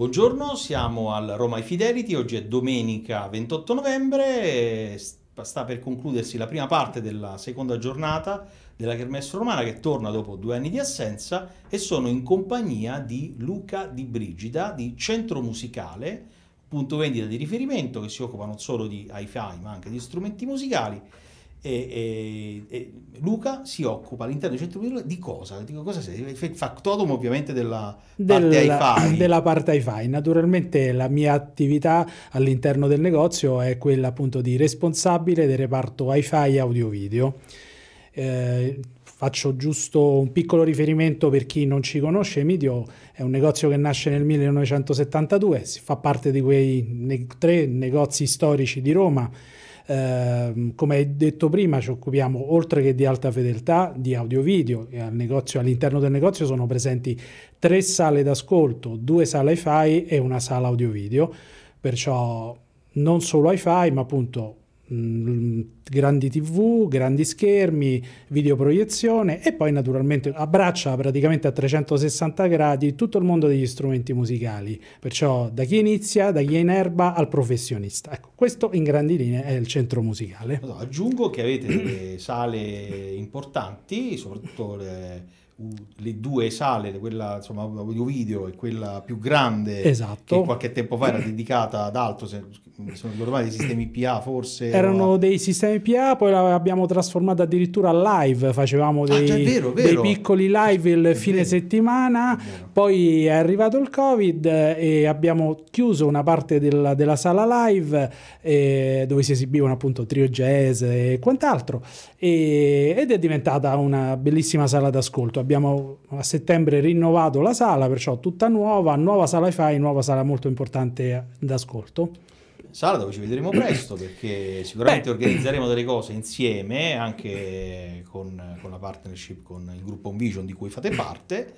Buongiorno, siamo al Roma e Fidelity, oggi è domenica 28 novembre, sta per concludersi la prima parte della seconda giornata della Kermesse Romana che torna dopo due anni di assenza e sono in compagnia di Luca Di Brigida di Centro Musicale, punto vendita di riferimento che si occupa non solo di hi-fi ma anche di strumenti musicali e, e, e Luca si occupa all'interno del centro culturale di cosa? Dico, cosa sei? Factotum ovviamente della, della parte hi Della parte hi Naturalmente la mia attività all'interno del negozio è quella appunto di responsabile del reparto hi-fi audio-video. Eh, faccio giusto un piccolo riferimento per chi non ci conosce, Midio è un negozio che nasce nel 1972, fa parte di quei ne- tre negozi storici di Roma Ehm, come hai detto prima ci occupiamo oltre che di alta fedeltà di audio video al negozio, all'interno del negozio sono presenti tre sale d'ascolto due sale hi-fi e una sala audio video perciò non solo hi-fi ma appunto mh, grandi tv, grandi schermi, videoproiezione e poi naturalmente abbraccia praticamente a 360 gradi tutto il mondo degli strumenti musicali, perciò da chi inizia, da chi è in erba al professionista. Ecco, questo in grandi linee è il centro musicale. aggiungo che avete delle sale importanti, soprattutto le le due sale, quella insomma audio-video e quella più grande esatto. che qualche tempo fa era dedicata ad altro, se, se non ricordo male, dei sistemi PA forse. Erano a... dei sistemi PA, poi l'abbiamo trasformata addirittura a live, facevamo ah, dei, ah, vero, vero. dei, piccoli live il è fine vero. settimana, è poi è arrivato il Covid e abbiamo chiuso una parte della, della sala live eh, dove si esibivano appunto trio jazz e quant'altro e, ed è diventata una bellissima sala d'ascolto abbiamo a settembre rinnovato la sala, perciò tutta nuova, nuova sala hi-fi, nuova sala molto importante d'ascolto. Sala dove ci vedremo presto perché sicuramente Beh. organizzeremo delle cose insieme anche con, con la partnership con il gruppo On Vision di cui fate parte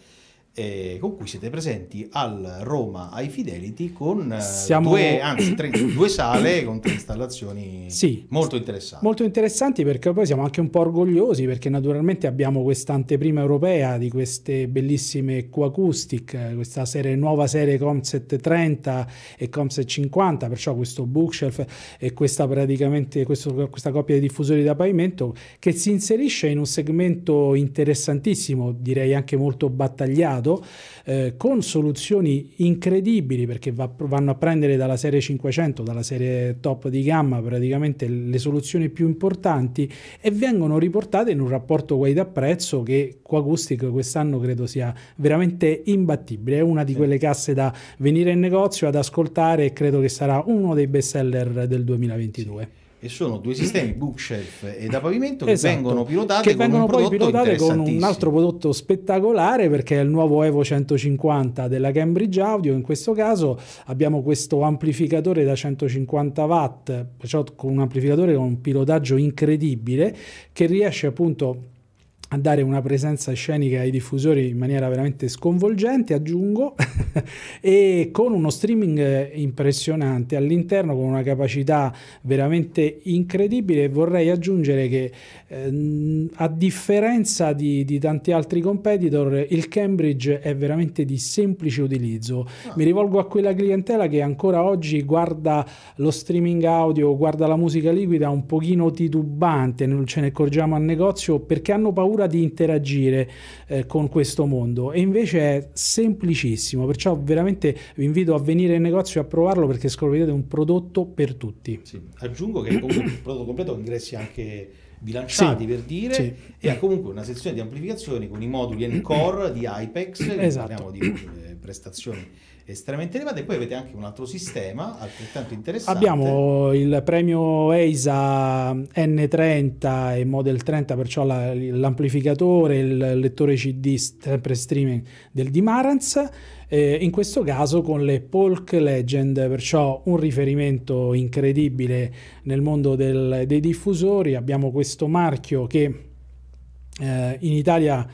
eh, con cui siete presenti al Roma ai Fidelity con eh, Siamo... due, anzi, tre, due sale con tre installazioni sì, molto interessanti. Molto interessanti perché poi siamo anche un po' orgogliosi perché naturalmente abbiamo questa anteprima europea di queste bellissime Q-Acoustic, questa serie, nuova serie Comset 30 e Comset 50, perciò questo bookshelf e questa, questo, questa coppia di diffusori da pavimento che si inserisce in un segmento interessantissimo, direi anche molto battagliato mercato eh, con soluzioni incredibili perché va, vanno a prendere dalla serie 500, dalla serie top di gamma praticamente le soluzioni più importanti e vengono riportate in un rapporto guai da prezzo che Coacustic quest'anno credo sia veramente imbattibile, è una di quelle casse da venire in negozio ad ascoltare e credo che sarà uno dei best seller del 2022. Sì e sono due sistemi bookshelf e da pavimento che esatto, vengono pilotati che vengono con un poi pilotate con un altro prodotto spettacolare perché è il nuovo Evo 150 della Cambridge Audio in questo caso abbiamo questo amplificatore da 150 watt perciò con un amplificatore con un pilotaggio incredibile che riesce appunto a dare una presenza scenica ai diffusori in maniera veramente sconvolgente, aggiungo, e con uno streaming eh, impressionante all'interno, con una capacità veramente incredibile. Vorrei aggiungere che ehm, a differenza di, di, tanti altri competitor, il Cambridge è veramente di semplice utilizzo. Ah. Mi rivolgo a quella clientela che ancora oggi guarda lo streaming audio, guarda la musica liquida un pochino titubante, non ce ne accorgiamo al negozio perché hanno paura paura di interagire eh, con questo mondo e invece è semplicissimo, perciò veramente vi invito a venire in negozio e a provarlo perché scoprirete un prodotto per tutti. Sì. Aggiungo che è comunque un prodotto completo con ingressi anche bilanciati sì, per dire sì. e ha comunque una sezione di amplificazioni con i moduli n di IPEX esatto. parliamo di prestazioni estremamente elevate poi avete anche un altro sistema altrettanto interessante. Abbiamo il premio EISA N30 e Model 30, perciò la, l'amplificatore, il lettore CD sempre streaming del di Marantz, in questo caso con le Polk Legend, perciò un riferimento incredibile nel mondo del, dei diffusori. Abbiamo questo marchio che eh, in Italia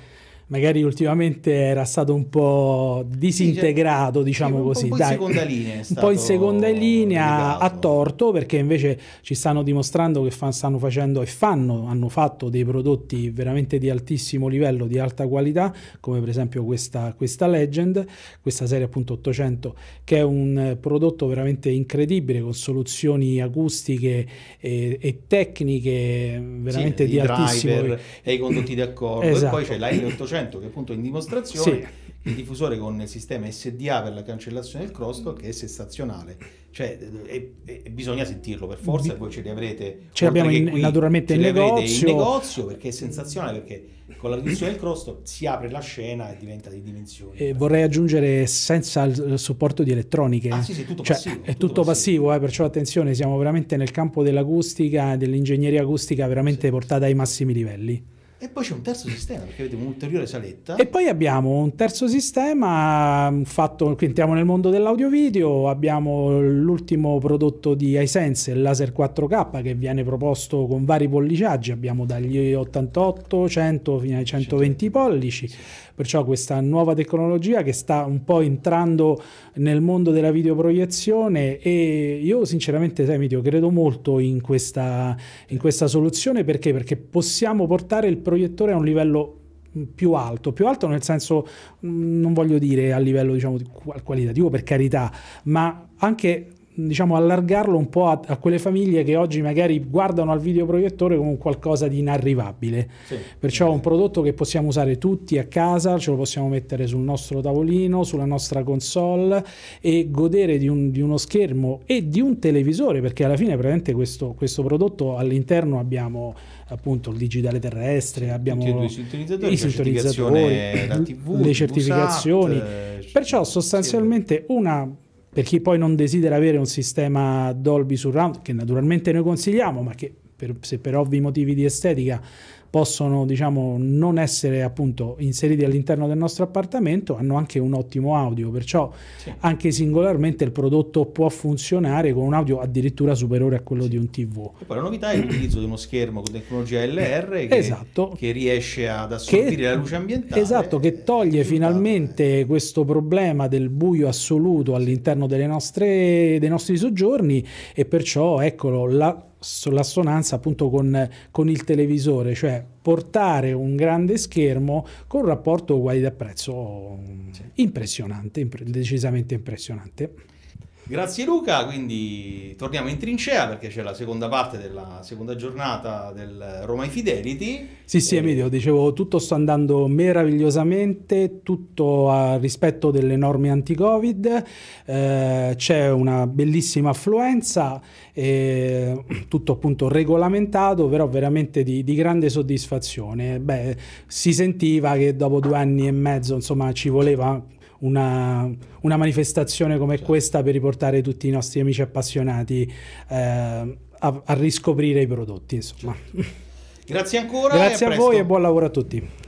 magari ultimamente era stato un po' disintegrato, diciamo così. Un po' in seconda linea. un po' in seconda linea a torto, perché invece ci stanno dimostrando che fan, stanno facendo e fanno, hanno fatto dei prodotti veramente di altissimo livello, di alta qualità, come per esempio questa, questa Legend, questa serie appunto 800, che è un prodotto veramente incredibile, con soluzioni acustiche e, e tecniche veramente sì, di altissimo. livello. E i condotti d'accordo. Esatto. E poi c'è esatto. l'Aire 800 400 che appunto è in dimostrazione sì. il diffusore con il sistema SDA per la cancellazione del crosstalk che è sestazionale cioè e, e bisogna sentirlo per forza e poi ce li avrete ce l'abbiamo in, qui, naturalmente in negozio. in negozio perché è sensazionale perché con la riduzione del crosstalk si apre la scena e diventa di dimensioni eh, vorrei aggiungere senza il eh, supporto di elettroniche ah, sì, sì, tutto cioè, passivo, è tutto, tutto passivo, passivo eh, perciò attenzione siamo veramente nel campo dell'acustica dell'ingegneria acustica veramente portata ai massimi livelli e poi c'è un terzo sistema, perché avete un'ulteriore saletta. E poi abbiamo un terzo sistema mm, fatto, qui entriamo nel mondo dell'audio-video, abbiamo l'ultimo prodotto di iSense, il laser 4K, che viene proposto con vari polliciaggi, abbiamo dagli 88, 100 fino ai 120 pollici, perciò questa nuova tecnologia che sta un po' entrando nel mondo della videoproiezione e io sinceramente, sai credo molto in questa, in questa soluzione, perché? Perché possiamo portare il proiettore a un livello mm, più alto, più alto nel senso mm, non voglio dire a livello diciamo qualitativo per carità, ma anche diciamo allargarlo un po' a, a, quelle famiglie che oggi magari guardano al videoproiettore come qualcosa di inarrivabile. Sì, Perciò sì. un prodotto che possiamo usare tutti a casa, ce lo possiamo mettere sul nostro tavolino, sulla nostra console e godere di, un, di uno schermo e di un televisore, perché alla fine praticamente questo, questo prodotto all'interno abbiamo appunto il digitale terrestre, abbiamo i sintonizzatori, la TV, le certificazioni. Sat, eh, Perciò sostanzialmente una per chi poi non desidera avere un sistema Dolby Surround, che naturalmente noi consigliamo, ma che per, se per ovvi motivi di estetica possono diciamo, non essere appunto inseriti all'interno del nostro appartamento, hanno anche un ottimo audio, perciò sì. anche singolarmente il prodotto può funzionare con un audio addirittura superiore a quello sì. di un TV. E poi la novità è l'utilizzo di uno schermo con tecnologia LR eh, che, esatto. che riesce ad assorbire che, la luce ambientale. Esatto, che toglie finalmente eh, questo problema del buio assoluto all'interno dei nostri soggiorni e perciò eccolo la l'assonanza appunto con, con, il televisore, cioè portare un grande schermo con un rapporto uguale da prezzo sì. impressionante, impre decisamente impressionante. Grazie Luca, quindi torniamo in trincea perché c'è la seconda parte della seconda giornata del Roma Fidelity. Sì, sì, eh, Emilio, dicevo, tutto sta andando meravigliosamente, tutto a rispetto delle norme anti-Covid, eh, c'è una bellissima affluenza, eh, tutto appunto regolamentato, però veramente di, di grande soddisfazione. Beh, si sentiva che dopo due anni e mezzo, insomma, ci voleva una, una manifestazione come certo. questa per riportare tutti i nostri amici appassionati eh, a, a, riscoprire i prodotti. Insomma. Certo. Grazie ancora. Grazie a, a voi e buon lavoro a tutti.